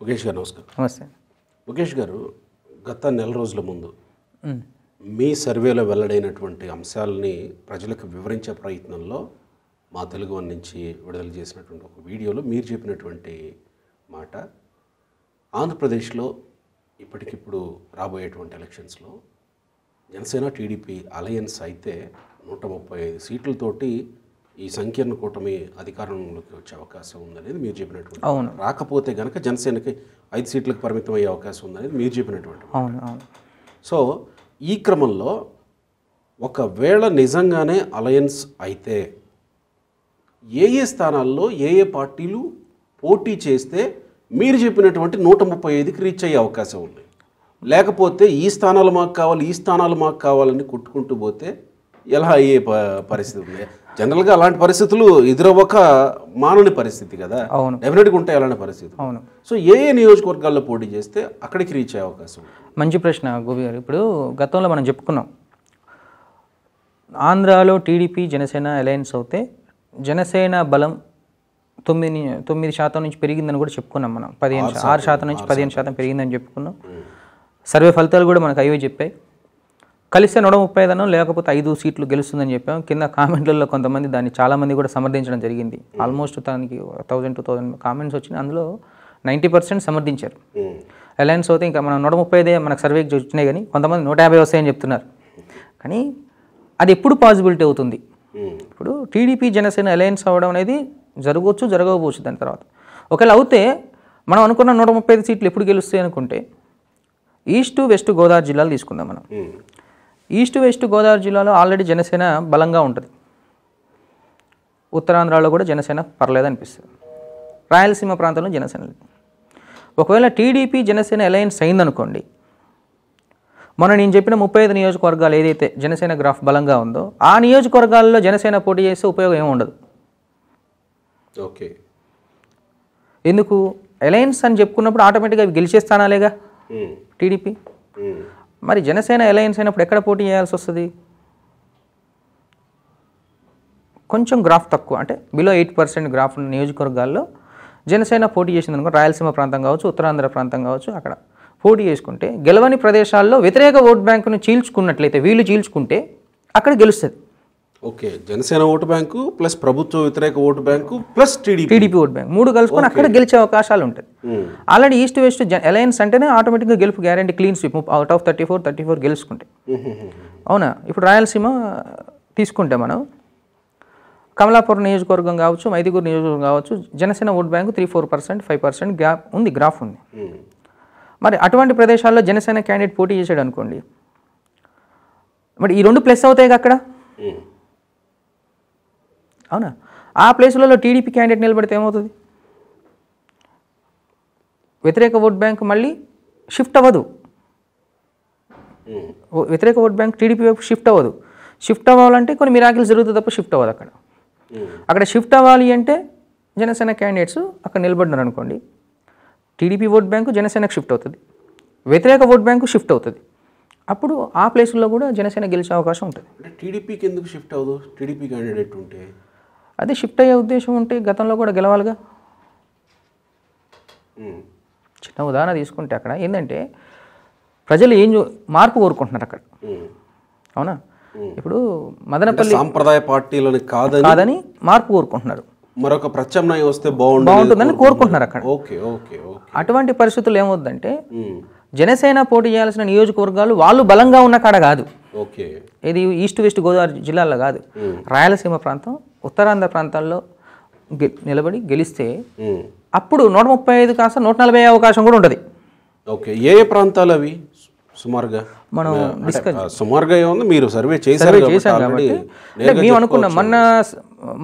ముఖేష్ గారు నమస్కారం నమస్తే ముఖేష్ గారు గత నెల రోజుల ముందు మీ సర్వేలో వెల్లడైనటువంటి అంశాలని ప్రజలకు వివరించే ప్రయత్నంలో మా తెలుగు నుంచి విడుదల చేసినటువంటి ఒక వీడియోలో మీరు చెప్పినటువంటి మాట ఆంధ్రప్రదేశ్లో ఇప్పటికిప్పుడు రాబోయేటువంటి ఎలక్షన్స్లో జనసేన టీడీపీ అలయన్స్ అయితే నూట ముప్పై ఐదు సీట్లతోటి ఈ సంకీర్ణ కూటమి అధికారంలోకి వచ్చే అవకాశం ఉందనేది మీరు చెప్పినటువంటి అవును రాకపోతే కనుక జనసేనకి ఐదు సీట్లకు పరిమితం అయ్యే అవకాశం ఉందనేది మీరు చెప్పినటువంటి అవును అవును సో ఈ క్రమంలో ఒకవేళ నిజంగానే అలయన్స్ అయితే ఏ ఏ స్థానాల్లో ఏ ఏ పార్టీలు పోటీ చేస్తే మీరు చెప్పినటువంటి నూట ముప్పై ఐదుకి రీచ్ అయ్యే అవకాశం ఉంది లేకపోతే ఈ స్థానాలు మాకు కావాలి ఈ స్థానాలు మాకు కావాలని కొట్టుకుంటూ పోతే ఎలా అయ్యే పరిస్థితి ఉంది జనరల్గా అలాంటి పరిస్థితులు ఎదురవ్వక మానని పరిస్థితి కదా అవును గా ఉంటాయి అలాంటి పరిస్థితి అవును సో ఏ ఏ నియోజకవర్గాల్లో పోటీ చేస్తే అక్కడికి రీచ్ అయ్యే అవకాశం మంచి ప్రశ్న గోవి గారు ఇప్పుడు గతంలో మనం చెప్పుకున్నాం ఆంధ్రాలో టీడీపీ జనసేన అలయన్స్ అవుతే జనసేన బలం తొమ్మిది తొమ్మిది శాతం నుంచి పెరిగిందని కూడా చెప్పుకున్నాం మనం పదిహేను ఆరు శాతం నుంచి పదిహేను శాతం పెరిగిందని చెప్పుకున్నాం సర్వే ఫలితాలు కూడా మనకు అయ్యో చెప్పాయి కలిస్తే నూట ముప్పై ఐదు లేకపోతే ఐదు సీట్లు గెలుస్తుందని చెప్పాం కింద కామెంట్లలో కొంతమంది దాన్ని చాలామంది కూడా సమర్థించడం జరిగింది ఆల్మోస్ట్ దానికి థౌజండ్ టూ థౌజండ్ కామెంట్స్ వచ్చినాయి అందులో నైంటీ పర్సెంట్ సమర్థించారు అలయన్స్ అయితే ఇంకా మనం నూట ముప్పై ఐదే మనకు సర్వేకి వచ్చినాయి కానీ కొంతమంది నూట యాభై వస్తాయని చెప్తున్నారు కానీ అది ఎప్పుడు పాసిబిలిటీ అవుతుంది ఇప్పుడు టీడీపీ జనసేన అలయన్స్ అవ్వడం అనేది జరగవచ్చు జరగకపోవచ్చు దాని తర్వాత ఒకవేళ అవుతే మనం అనుకున్న నూట ముప్పై ఐదు సీట్లు ఎప్పుడు గెలుస్తాయి అనుకుంటే ఈస్ట్ వెస్ట్ గోదావరి జిల్లాలు తీసుకుందాం మనం ఈస్ట్ వెస్ట్ గోదావరి జిల్లాలో ఆల్రెడీ జనసేన బలంగా ఉంటుంది ఉత్తరాంధ్రలో కూడా జనసేన పర్లేదు అనిపిస్తుంది రాయలసీమ ప్రాంతంలో జనసేన లేదు ఒకవేళ టీడీపీ జనసేన అలయన్స్ అయిందనుకోండి మొన్న నేను చెప్పిన ముప్పై ఐదు నియోజకవర్గాలు ఏదైతే జనసేన గ్రాఫ్ బలంగా ఉందో ఆ నియోజకవర్గాల్లో జనసేన పోటీ చేస్తే ఉపయోగం ఏమి ఉండదు ఓకే ఎందుకు అలయన్స్ అని చెప్పుకున్నప్పుడు ఆటోమేటిక్గా అవి గెలిచే స్థానాలేగా టీడీపీ మరి జనసేన అలయన్స్ అయినప్పుడు ఎక్కడ పోటీ చేయాల్సి వస్తుంది కొంచెం గ్రాఫ్ తక్కువ అంటే బిలో ఎయిట్ పర్సెంట్ గ్రాఫ్ ఉన్న నియోజకవర్గాల్లో జనసేన పోటీ చేసింది అనుకో రాయలసీమ ప్రాంతం కావచ్చు ఉత్తరాంధ్ర ప్రాంతం కావచ్చు అక్కడ పోటీ చేసుకుంటే గెలవని ప్రదేశాల్లో వ్యతిరేక ఓట్ బ్యాంకును చీల్చుకున్నట్లయితే వీళ్ళు చీల్చుకుంటే అక్కడ గెలుస్తుంది okay Janasena vote bank plus ప్రభుత్వ వ్యతిరేక vote bank plus TDP TDP vote bank మూడు కలుసుకొని అక్కడ గెలిచే అవకాశాలు ఉంటాయి hmm. Already east west alliance అంటేనే ఆటోమేటిక్గా గెలుపు guarantee clean sweep out of thirty four thirty four గెలుచుకుంటే hmm. అవునా ఇప్పుడు రాయలసీమ తీసుకుంటే మనం కమలాపురం నియోజకవర్గం కావచ్చు మైదిగూరు నియోజకవర్గం కావచ్చు Janasena vote bank three four percent five percent gap ఉంది గ్రాఫ్ ఉంది hmm. మరి అటువంటి ప్రదేశాల్లో జనసేన క్యాండిడేట్ పోటీ చేశాడు అనుకోండి మరి ఈ రెండు ప్లస్ అవుతాయి అక్కడ అవునా ఆ ప్లేసులలో టీడీపీ క్యాండిడేట్ నిలబడితే ఏమవుతుంది వ్యతిరేక ఓట్ బ్యాంక్ మళ్ళీ షిఫ్ట్ అవ్వదు వ్యతిరేక ఓట్ బ్యాంక్ టీడీపీ వైపు షిఫ్ట్ అవ్వదు షిఫ్ట్ అవ్వాలంటే కొన్ని మిరాకిల్ జరుగుతుంది తప్ప షిఫ్ట్ అవ్వదు అక్కడ అక్కడ షిఫ్ట్ అవ్వాలి అంటే జనసేన క్యాండిడేట్స్ అక్కడ నిలబడినారు అనుకోండి టీడీపీ ఓట్ బ్యాంకు జనసేనకు షిఫ్ట్ అవుతుంది వ్యతిరేక ఓట్ బ్యాంకు షిఫ్ట్ అవుతుంది అప్పుడు ఆ ప్లేసుల్లో కూడా జనసేన గెలిచే అవకాశం ఉంటుంది అంటే టీడీపీకి ఎందుకు షిఫ్ట్ అవ్వదు టీడీపీ క్యాండిడేట్ ఉంటే అదే షిఫ్ట్ అయ్యే ఉద్దేశం ఉంటే గతంలో కూడా గెలవాలిగా చిన్న ఉదాహరణ తీసుకుంటే అక్కడ ఏంటంటే ప్రజలు ఏం మార్పు కోరుకుంటున్నారు అక్కడ అవునా ఇప్పుడు మదనపల్లి సాంప్రదాయ పార్టీలను కాదని కాదని మార్పు కోరుకుంటున్నారు మరొక ప్రత్యామ్నాయం వస్తే బాగుంటుందని కోరుకుంటున్నారు అక్కడ ఓకే ఓకే అటువంటి పరిస్థితులు ఏమవుద్దంటే జనసేన పోటీ చేయాల్సిన నియోజకవర్గాలు వాళ్ళు బలంగా ఉన్న కాడ కాదు ఓకే ఇది ఈస్ట్ వెస్ట్ గోదావరి జిల్లాలో కాదు రాయలసీమ ప్రాంతం ఉత్తరాంధ్ర ప్రాంతాల్లో నిలబడి గెలిస్తే అప్పుడు నూట ముప్పై ఐదు కాస్త నూట నలభై అవకాశం కూడా ఉంటుంది ఓకే ఏ ఏ ప్రాంతాలు అవి సుమారుగా మనం డిస్కస్ సుమారుగా ఏముంది మీరు సర్వే చేశారు చేశాం కాబట్టి మేము అనుకున్నాం మొన్న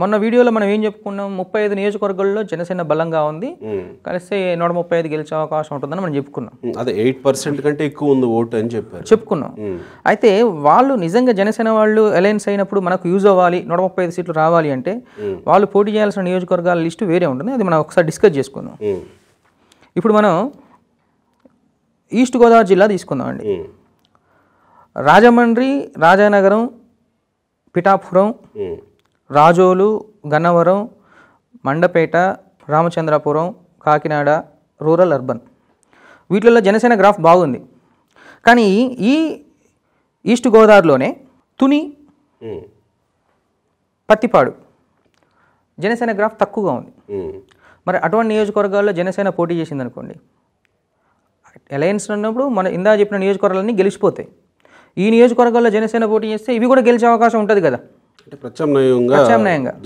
మొన్న వీడియోలో మనం ఏం చెప్పుకున్నాం ముప్పై ఐదు నియోజకవర్గాల్లో జనసేన బలంగా ఉంది కలిసి నూట ముప్పై ఐదు గెలిచే అవకాశం ఉంటుందని మనం చెప్పుకున్నాం అదే ఎయిట్ పర్సెంట్ కంటే ఎక్కువ ఉంది ఓటు అని చెప్పారు చెప్పుకున్నాం అయితే వాళ్ళు నిజంగా జనసేన వాళ్ళు అలయన్స్ అయినప్పుడు మనకు యూజ్ అవ్వాలి నూట ముప్పై ఐదు సీట్లు రావాలి అంటే వాళ్ళు పోటీ చేయాల్సిన నియోజకవర్గాల లిస్టు వేరే ఉంటుంది అది మనం ఒకసారి డిస్కస్ చేసుకుందాం ఇప్పుడు మనం ఈస్ట్ గోదావరి జిల్లా తీసుకుందామండి రాజమండ్రి రాజానగరం పిఠాపురం రాజోలు గన్నవరం మండపేట రామచంద్రపురం కాకినాడ రూరల్ అర్బన్ వీటిల్లో జనసేన గ్రాఫ్ బాగుంది కానీ ఈ ఈస్ట్ గోదావరిలోనే తుని పత్తిపాడు జనసేన గ్రాఫ్ తక్కువగా ఉంది మరి అటువంటి నియోజకవర్గాల్లో జనసేన పోటీ చేసింది అనుకోండి అలయన్స్ ఉన్నప్పుడు మన ఇందా చెప్పిన నియోజకవర్గాలన్నీ గెలిచిపోతాయి ఈ నియోజకవర్గాల్లో జనసేన పోటీ చేస్తే ఇవి కూడా గెలిచే అవకాశం ఉంటుంది కదా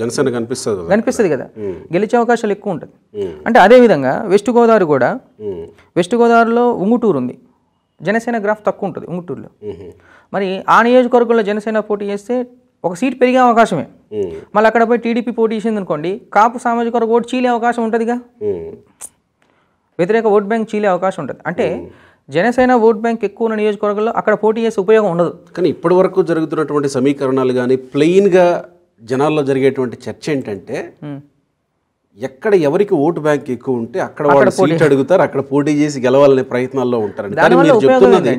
జనసేన కనిపిస్తుంది కనిపిస్తుంది కదా గెలిచే అవకాశాలు ఎక్కువ ఉంటుంది అంటే అదేవిధంగా వెస్ట్ గోదావరి కూడా వెస్ట్ గోదావరిలో ఉంగుటూరు ఉంది జనసేన గ్రాఫ్ తక్కువ ఉంటుంది ఉంగుటూరులో మరి ఆ నియోజకవర్గంలో జనసేన పోటీ చేస్తే ఒక సీట్ పెరిగే అవకాశమే మళ్ళీ అక్కడ పోయి టీడీపీ పోటీ చేసింది అనుకోండి కాపు సామాజిక వర్గం ఓటు చీలే అవకాశం ఉంటుందిగా వ్యతిరేక ఓట్ బ్యాంక్ చీలే అవకాశం ఉంటుంది అంటే జనసేన ఓట్ బ్యాంక్ ఎక్కువ ఉన్న నియోజకవర్గంలో అక్కడ పోటీ చేసే ఉపయోగం ఉండదు కానీ ఇప్పటి వరకు జరుగుతున్నటువంటి సమీకరణాలు కానీ ప్లెయిన్గా జనాల్లో జరిగేటువంటి చర్చ ఏంటంటే ఎక్కడ ఎవరికి ఓటు బ్యాంక్ ఎక్కువ ఉంటే అక్కడ వాళ్ళు సీట్ అడుగుతారు అక్కడ పోటీ చేసి గెలవాలనే ప్రయత్నాల్లో ఉంటారు మీరు చెప్తున్నది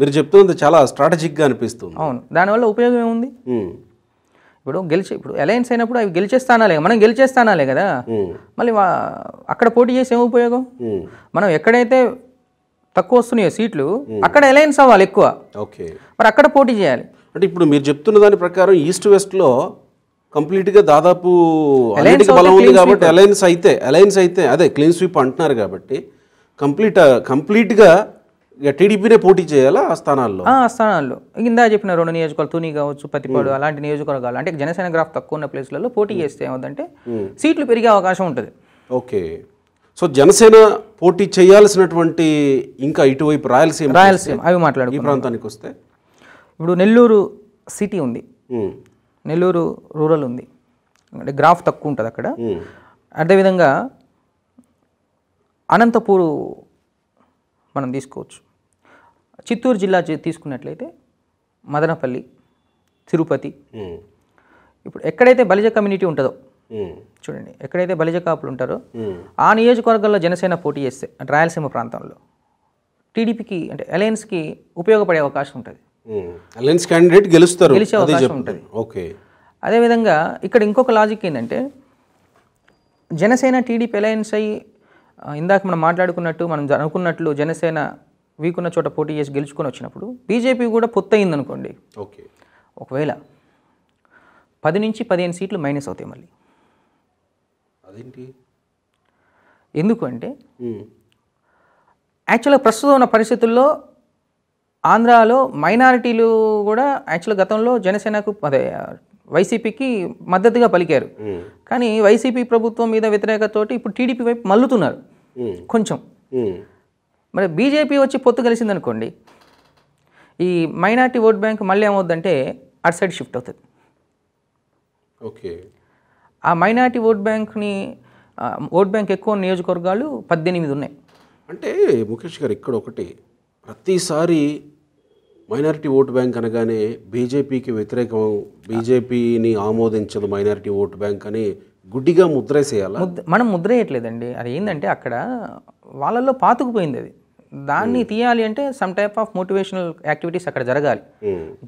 మీరు చెప్తున్నది చాలా గా అనిపిస్తుంది అవును దానివల్ల ఉపయోగం ఏముంది ఇప్పుడు గెలిచి ఇప్పుడు అలయన్స్ అయినప్పుడు అవి గెలిచేస్తానాలే మనం గెలిచేస్తానాలే కదా మళ్ళీ అక్కడ పోటీ చేసి ఏమి ఉపయోగం మనం ఎక్కడైతే తక్కువ వస్తున్నాయో సీట్లు అక్కడ అలయన్స్ అవ్వాలి ఎక్కువ ఓకే మరి అక్కడ పోటీ చేయాలి అంటే ఇప్పుడు మీరు చెప్తున్న దాని ప్రకారం ఈస్ట్ వెస్ట్లో కంప్లీట్గా దాదాపు గా దాదాపు కాబట్టి అలయన్స్ అయితే అలయన్స్ అయితే అదే క్లీన్ స్వీప్ అంటున్నారు కాబట్టి కంప్లీట్ కంప్లీట్గా టీడీపీనే పోటీ చేయాలా ఆ స్థానాల్లో ఆ స్థానాల్లో ఇందా చెప్పిన రెండు నియోజకవర్గాలు తుని కావచ్చు పతిపాడు అలాంటి నియోజకవర్గాలు అంటే జనసేన గ్రాఫ్ తక్కువ ఉన్న ప్లేస్లలో పోటీ చేస్తే ఏమవుతుందంటే సీట్లు పెరిగే అవకాశం ఉంటుంది ఓకే సో జనసేన పోటీ చేయాల్సినటువంటి ఇంకా ఇటువైపు రాయలసీమ రాయలసీమ అవి మాట్లాడు ఈ ప్రాంతానికి వస్తే ఇప్పుడు నెల్లూరు సిటీ ఉంది నెల్లూరు రూరల్ ఉంది అంటే గ్రాఫ్ తక్కువ ఉంటుంది అక్కడ అదేవిధంగా అనంతపూరు మనం తీసుకోవచ్చు చిత్తూరు జిల్లా తీసుకున్నట్లయితే మదనపల్లి తిరుపతి ఇప్పుడు ఎక్కడైతే బలిజ కమ్యూనిటీ ఉంటుందో చూడండి ఎక్కడైతే బలిజ కాపులు ఉంటారో ఆ నియోజకవర్గంలో జనసేన పోటీ చేస్తే అంటే రాయలసీమ ప్రాంతంలో టీడీపీకి అంటే అలయన్స్కి ఉపయోగపడే అవకాశం ఉంటుంది అలయన్స్ క్యాండిడేట్ గెలుస్తారు గెలిచే అవకాశం ఉంటుంది ఓకే అదేవిధంగా ఇక్కడ ఇంకొక లాజిక్ ఏంటంటే జనసేన టీడీపీ అలయన్స్ అయ్యి ఇందాక మనం మాట్లాడుకున్నట్టు మనం అనుకున్నట్లు జనసేన వీక్ ఉన్న చోట పోటీ చేసి గెలుచుకొని వచ్చినప్పుడు బీజేపీ కూడా పొత్తయింది అనుకోండి ఓకే ఒకవేళ పది నుంచి పదిహేను సీట్లు మైనస్ అవుతాయి మళ్ళీ అదేంటి ఎందుకంటే యాక్చువల్గా ప్రస్తుతం ఉన్న పరిస్థితుల్లో ఆంధ్రాలో మైనారిటీలు కూడా యాక్చువల్గా గతంలో జనసేనకు అదే వైసీపీకి మద్దతుగా పలికారు కానీ వైసీపీ ప్రభుత్వం మీద వ్యతిరేకతోటి ఇప్పుడు టీడీపీ వైపు మల్లుతున్నారు కొంచెం మరి బీజేపీ వచ్చి పొత్తు కలిసిందనుకోండి ఈ మైనార్టీ ఓట్ బ్యాంక్ మళ్ళీ ఏమవుద్దంటే అటు సైడ్ షిఫ్ట్ అవుతుంది ఓకే ఆ మైనార్టీ ఓట్ బ్యాంక్ని ఓట్ బ్యాంక్ ఎక్కువ నియోజకవర్గాలు పద్దెనిమిది ఉన్నాయి అంటే ముఖేష్ గారు ఇక్కడ ఒకటి ప్రతిసారి మైనారిటీ ఓట్ బ్యాంక్ అనగానే బీజేపీకి వ్యతిరేకం బీజేపీని ఆమోదించదు మైనారిటీ ఓట్ బ్యాంక్ అని గుడ్డిగా ముద్రేసేయాలి మనం ముద్రేయట్లేదండి అది ఏంటంటే అక్కడ వాళ్ళల్లో పాతుకుపోయింది అది దాన్ని తీయాలి అంటే some type of motivational activities అక్కడ జరగాలి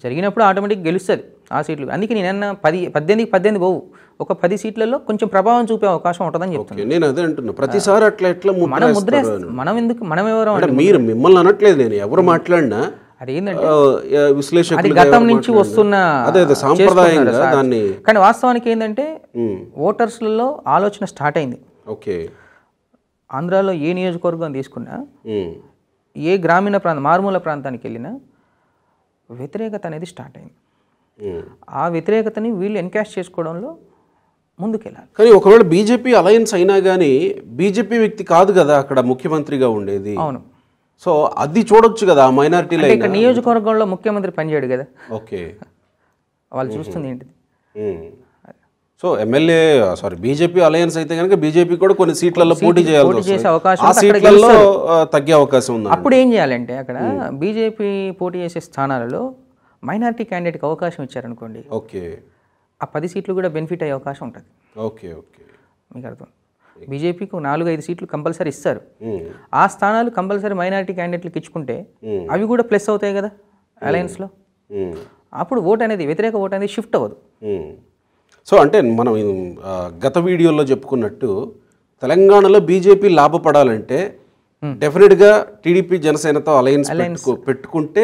జరిగినప్పుడు ఆటోమేటిక్ గెలుస్తుంది ఆ సీట్లు అందుకే నేను అన్న పది పద్దెనిమిది పద్దెనిమిది పోవు ఒక పది సీట్లలో కొంచెం ప్రభావం చూపే అవకాశం ఉంటుందని చెప్తాను ప్రతిసారి అట్లా ఎట్లా మనం ముద్ర మనం ఎందుకు మనం ఎవరు మీరు మిమ్మల్ని అనట్లేదు నేను ఎవరు మాట్లాడినా అదేంటంటే గతం నుంచి వస్తున్న కానీ వాస్తవానికి ఏంటంటే ఓటర్స్లలో ఆలోచన స్టార్ట్ అయింది ఓకే ఆంధ్రాలో ఏ నియోజకవర్గం తీసుకున్నా ఏ గ్రామీణ ప్రాంతం మారుమూల ప్రాంతానికి వెళ్ళినా వ్యతిరేకత అనేది స్టార్ట్ అయింది ఆ వ్యతిరేకతని వీళ్ళు ఎన్కాష్ చేసుకోవడంలో ముందుకెళ్ళాలి కానీ ఒకవేళ బీజేపీ అలయన్స్ అయినా కానీ బీజేపీ వ్యక్తి కాదు కదా అక్కడ ముఖ్యమంత్రిగా ఉండేది అవును సో అది చూడొచ్చు కదా మైనారిటీలో ఇక్కడ నియోజకవర్గంలో ముఖ్యమంత్రి పనిచేయడు కదా ఓకే వాళ్ళు చూస్తుంది ఏంటిది so MLA sorry BJP alliance అయితే కనుక బీజేపీ కూడా కొన్ని సీట్లలో పోటీ చేయాలి uh, తగ్గే అవకాశం ఉంది అప్పుడు ఏం చేయాలంటే అక్కడ బీజేపీ hmm. పోటీ చేసే స్థానాలలో మైనారిటీ క్యాండిడేట్కి అవకాశం ఇచ్చారనుకోండి ఓకే ఆ పది సీట్లు కూడా బెనిఫిట్ అయ్యే అవకాశం ఉంటుంది ఓకే ఓకే మీకు అర్థం బీజేపీకి నాలుగు ఐదు సీట్లు కంపల్సరీ ఇస్తారు hmm. ఆ స్థానాలు కంపల్సరీ మైనారిటీ క్యాండిడేట్లకు ఇచ్చుకుంటే hmm. అవి కూడా ప్లస్ అవుతాయి కదా అలయన్స్లో అప్పుడు ఓట్ అనేది వ్యతిరేక ఓట్ అనేది షిఫ్ట్ అవ్వదు సో అంటే మనం గత వీడియోలో చెప్పుకున్నట్టు తెలంగాణలో బీజేపీ లాభపడాలంటే hmm. డెఫినెట్గా టీడీపీ జనసేనతో అలయన్స్ పెట్టుకుంటే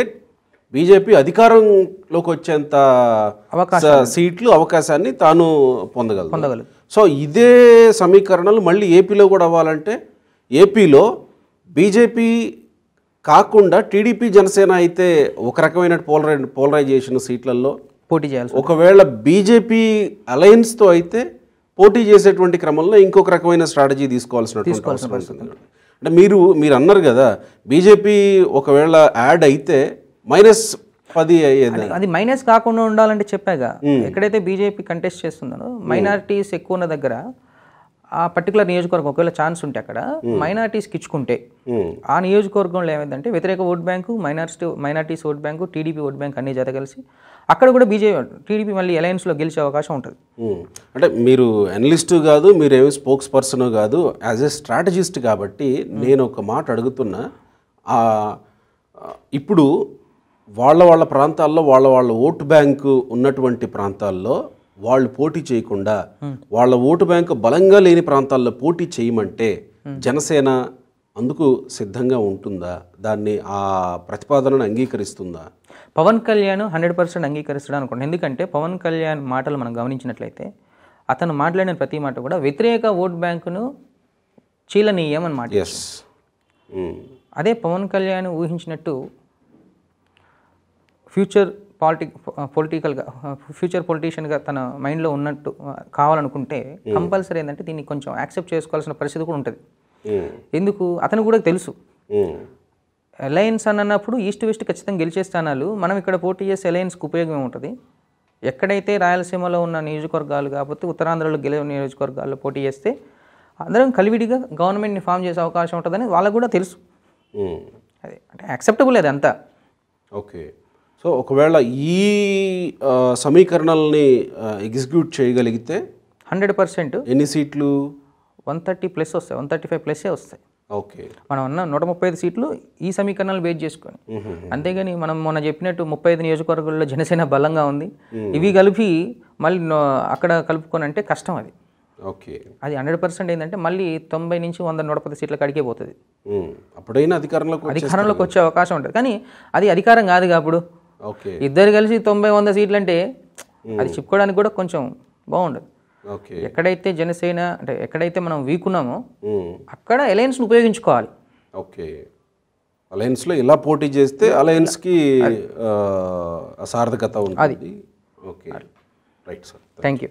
బీజేపీ అధికారంలోకి వచ్చేంత సీట్లు అవకాశాన్ని తాను పొందగలదు సో ఇదే సమీకరణలు మళ్ళీ ఏపీలో కూడా అవ్వాలంటే ఏపీలో బీజేపీ కాకుండా టీడీపీ జనసేన అయితే ఒక రకమైన పోలరై పోలరైజేషన్ సీట్లలో పోటీ చేయాల్సి ఒకవేళ బీజేపీ అలయన్స్తో అయితే పోటీ చేసేటువంటి క్రమంలో ఇంకొక రకమైన స్ట్రాటజీ తీసుకోవాల్సిన అంటే మీరు మీరు అన్నారు కదా బీజేపీ ఒకవేళ యాడ్ అయితే మైనస్ పది అయ్యేది అది మైనస్ కాకుండా ఉండాలంటే చెప్పాగా ఎక్కడైతే బీజేపీ కంటెస్ట్ చేస్తున్నారో మైనారిటీస్ ఎక్కువ ఉన్న దగ్గర ఆ పర్టికులర్ నియోజకవర్గం ఒకవేళ ఛాన్స్ ఉంటే అక్కడ మైనార్టీస్కి ఇచ్చుకుంటే ఆ నియోజకవర్గంలో ఏమైందంటే వ్యతిరేక vote bank minority minorities vote bank TDP vote bank అన్ని జత కలిసి అక్కడ కూడా బీజేపీ టీడీపీ మళ్ళీ అలయన్స్లో గెలిచే అవకాశం ఉంటుంది అంటే మీరు అనలిస్ట్ కాదు మీరు ఏమి స్పోక్స్ పర్సన్ కాదు యాజ్ ఎ స్ట్రాటజిస్ట్ కాబట్టి నేను ఒక మాట అడుగుతున్నా ఇప్పుడు వాళ్ళ వాళ్ళ ప్రాంతాల్లో వాళ్ళ వాళ్ళ ఓటు బ్యాంకు ఉన్నటువంటి ప్రాంతాల్లో వాళ్ళు పోటీ చేయకుండా వాళ్ళ ఓటు బ్యాంకు బలంగా లేని ప్రాంతాల్లో పోటీ చేయమంటే జనసేన అందుకు సిద్ధంగా ఉంటుందా దాన్ని ఆ ప్రతిపాదనను అంగీకరిస్తుందా పవన్ కళ్యాణ్ హండ్రెడ్ పర్సెంట్ అంగీకరిస్తాడు అనుకుంటున్నాను ఎందుకంటే పవన్ కళ్యాణ్ మాటలు మనం గమనించినట్లయితే అతను మాట్లాడిన ప్రతి మాట కూడా వ్యతిరేక ఓట్ బ్యాంకును చీలనీయమని మాట hmm. అదే పవన్ కళ్యాణ్ ఊహించినట్టు ఫ్యూచర్ పాలిటిక్ పొలిటికల్గా ఫ్యూచర్ పొలిటీషియన్గా తన మైండ్లో ఉన్నట్టు కావాలనుకుంటే hmm. కంపల్సరీ ఏంటంటే దీన్ని కొంచెం యాక్సెప్ట్ చేసుకోవాల్సిన పరిస్థితి కూడా ఉంటుంది hmm. ఎందుకు అతను కూడా తెలుసు అలయన్స్ అని అన్నప్పుడు ఈస్ట్ వెస్ట్ ఖచ్చితంగా గెలిచే స్థానాలు మనం ఇక్కడ పోటీ చేసే అలయన్స్కి ఉపయోగం ఉంటుంది ఎక్కడైతే రాయలసీమలో ఉన్న నియోజకవర్గాలు కాకపోతే ఉత్తరాంధ్రలో గెలిచే నియోజకవర్గాల్లో పోటీ చేస్తే అందరం కలివిడిగా గవర్నమెంట్ని ఫామ్ చేసే అవకాశం ఉంటుందని వాళ్ళకు కూడా తెలుసు అదే అంటే యాక్సెప్టబుల్ అది అంతా ఓకే సో ఒకవేళ ఈ సమీకరణల్ని ఎగ్జిక్యూట్ చేయగలిగితే హండ్రెడ్ పర్సెంట్ ఎన్ని సీట్లు వన్ థర్టీ ప్లస్ వస్తాయి వన్ థర్టీ ఫైవ్ ప్లస్సే వస్తాయి ఓకే మనం ఉన్న నూట ముప్పై ఐదు సీట్లు ఈ సమీకరణాలు బేస్ చేసుకొని అంతేగాని మనం మొన్న చెప్పినట్టు ముప్పై ఐదు నియోజకవర్గాల్లో జనసేన బలంగా ఉంది ఇవి కలిపి మళ్ళీ అక్కడ కలుపుకొని అంటే కష్టం అది ఓకే అది హండ్రెడ్ పర్సెంట్ ఏంటంటే మళ్ళీ తొంభై నుంచి వంద నూట పది సీట్లకు అడిగే పోతుంది అప్పుడైనా అధికారంలోకి అధికారంలోకి వచ్చే అవకాశం ఉంటుంది కానీ అది అధికారం కాదు అప్పుడు ఓకే ఇద్దరు కలిసి తొంభై వంద సీట్లు అంటే అది చెప్పుకోవడానికి కూడా కొంచెం బాగుండదు ఎక్కడైతే జనసేన అంటే ఎక్కడైతే మనం వీక్ ఉన్నామో అక్కడ అలయన్స్ ఉపయోగించుకోవాలి ఓకే అలయన్స్ లో ఇలా పోటీ చేస్తే అలయన్స్ కి అసార్థకత ఉంటుంది okay right sir thank you